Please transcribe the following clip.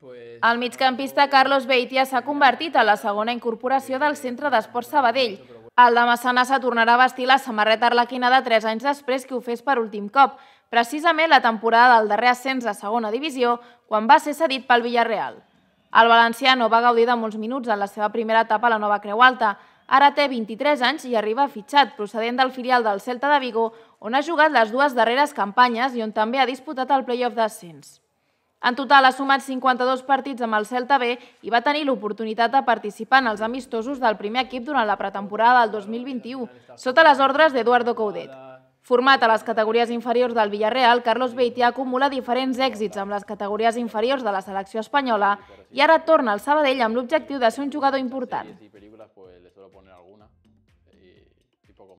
El migcampista Carlos Beitia s'ha convertit a la segona incorporació del centre d'esport Sabadell. El de Massanassa tornarà a vestir la samarreta arlequina de 3 anys després que ho fes per últim cop, precisament la temporada del darrer ascens a segona divisió, quan va ser cedit pel Villarreal. El valencià no va gaudir de molts minuts en la seva primera etapa a la nova Creu Alta. Ara té 23 anys i arriba fitxat, procedent del filial del Celta de Vigo, on ha jugat les dues darreres campanyes i on també ha disputat el play-off d'ascens. En total ha sumat 52 partits amb el Celta B i va tenir l'oportunitat de participar en els amistosos del primer equip durant la pretemporada del 2021, sota les ordres d'Eduardo Coudet. Format a les categories inferiors del Villarreal, Carlos Beitia acumula diferents èxits amb les categories inferiors de la selecció espanyola i ara torna al Sabadell amb l'objectiu de ser un jugador important.